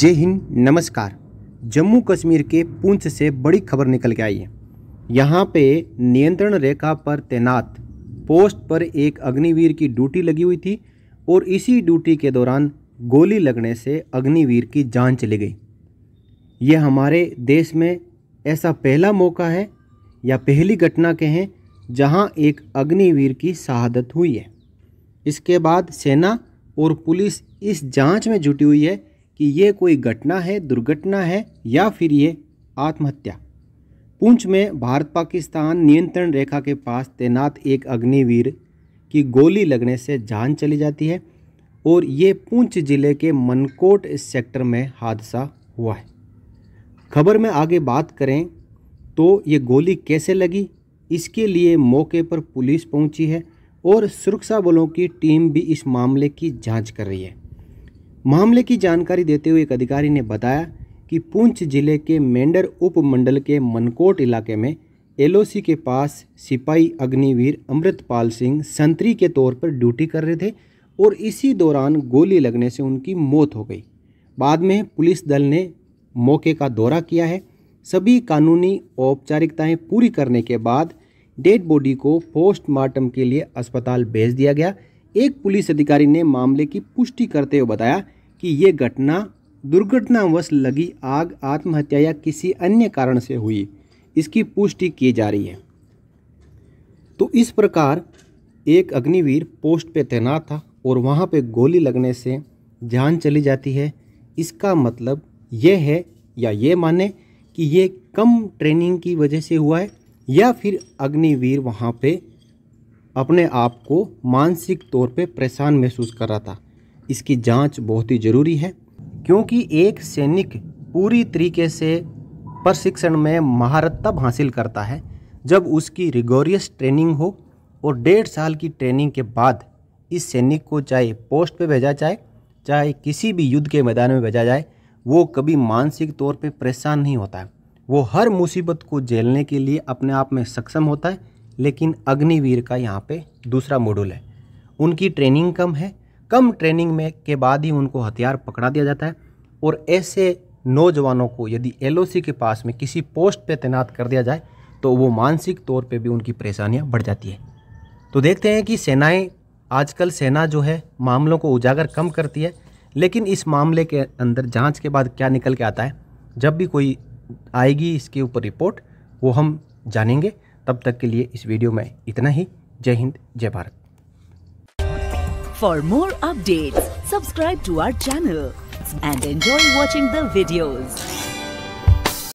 जय हिंद नमस्कार जम्मू कश्मीर के पूंछ से बड़ी खबर निकल के आई है यहाँ पे नियंत्रण रेखा पर तैनात पोस्ट पर एक अग्निवीर की ड्यूटी लगी हुई थी और इसी ड्यूटी के दौरान गोली लगने से अग्निवीर की जान चली गई यह हमारे देश में ऐसा पहला मौका है या पहली घटना कहें जहाँ एक अग्निवीर की शहादत हुई है इसके बाद सेना और पुलिस इस जांच में जुटी हुई है कि ये कोई घटना है दुर्घटना है या फिर ये आत्महत्या पूंछ में भारत पाकिस्तान नियंत्रण रेखा के पास तैनात एक अग्निवीर की गोली लगने से जान चली जाती है और ये पूंछ जिले के मनकोट सेक्टर में हादसा हुआ है खबर में आगे बात करें तो ये गोली कैसे लगी इसके लिए मौके पर पुलिस पहुंची है और सुरक्षा बलों की टीम भी इस मामले की जांच कर रही है मामले की जानकारी देते हुए एक अधिकारी ने बताया कि पूंछ जिले के मेंढर उपमंडल के मनकोट इलाके में एलओसी के पास सिपाही अग्निवीर अमृतपाल सिंह संतरी के तौर पर ड्यूटी कर रहे थे और इसी दौरान गोली लगने से उनकी मौत हो गई बाद में पुलिस दल ने मौके का दौरा किया है सभी कानूनी औपचारिकताएं पूरी करने के बाद डेड बॉडी को पोस्टमार्टम के लिए अस्पताल भेज दिया गया एक पुलिस अधिकारी ने मामले की पुष्टि करते हुए बताया कि ये घटना दुर्घटनावश लगी आग आत्महत्या या किसी अन्य कारण से हुई इसकी पुष्टि की जा रही है तो इस प्रकार एक अग्निवीर पोस्ट पे तैनात था और वहाँ पे गोली लगने से जान चली जाती है इसका मतलब यह है या ये माने कि ये कम ट्रेनिंग की वजह से हुआ है या फिर अग्निवीर वहाँ पे अपने आप को मानसिक तौर पे परेशान महसूस कर रहा था इसकी जांच बहुत ही ज़रूरी है क्योंकि एक सैनिक पूरी तरीके से प्रशिक्षण में महारत तब हासिल करता है जब उसकी रिगोरियस ट्रेनिंग हो और डेढ़ साल की ट्रेनिंग के बाद इस सैनिक को चाहे पोस्ट पे भेजा जाए चाहे किसी भी युद्ध के मैदान में भेजा जाए वो कभी मानसिक तौर पर परेशान नहीं होता है वो हर मुसीबत को झेलने के लिए अपने आप में सक्षम होता है लेकिन अग्निवीर का यहाँ पे दूसरा मॉड्यूल है उनकी ट्रेनिंग कम है कम ट्रेनिंग में के बाद ही उनको हथियार पकड़ा दिया जाता है और ऐसे नौजवानों को यदि एलओसी के पास में किसी पोस्ट पर तैनात कर दिया जाए तो वो मानसिक तौर पर भी उनकी परेशानियाँ बढ़ जाती है तो देखते हैं कि सेनाएँ आजकल सेना जो है मामलों को उजागर कम करती है लेकिन इस मामले के अंदर जांच के बाद क्या निकल के आता है जब भी कोई आएगी इसके ऊपर रिपोर्ट वो हम जानेंगे तब तक के लिए इस वीडियो में इतना ही जय हिंद जय Bharat for more update subscribe to our channel and enjoy watching the videos